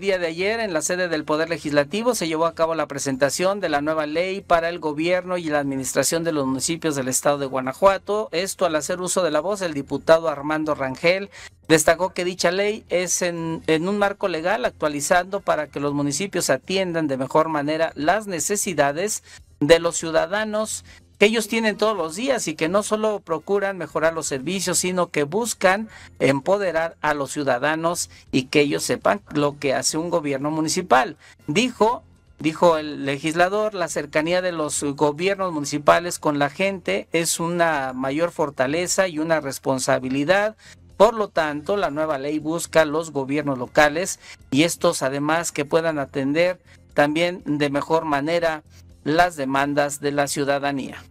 día de ayer, en la sede del Poder Legislativo, se llevó a cabo la presentación de la nueva ley para el gobierno y la administración de los municipios del estado de Guanajuato. Esto al hacer uso de la voz el diputado Armando Rangel. Destacó que dicha ley es en, en un marco legal actualizando para que los municipios atiendan de mejor manera las necesidades de los ciudadanos que ellos tienen todos los días y que no solo procuran mejorar los servicios, sino que buscan empoderar a los ciudadanos y que ellos sepan lo que hace un gobierno municipal. Dijo Dijo el legislador, la cercanía de los gobiernos municipales con la gente es una mayor fortaleza y una responsabilidad. Por lo tanto, la nueva ley busca los gobiernos locales y estos además que puedan atender también de mejor manera las demandas de la ciudadanía.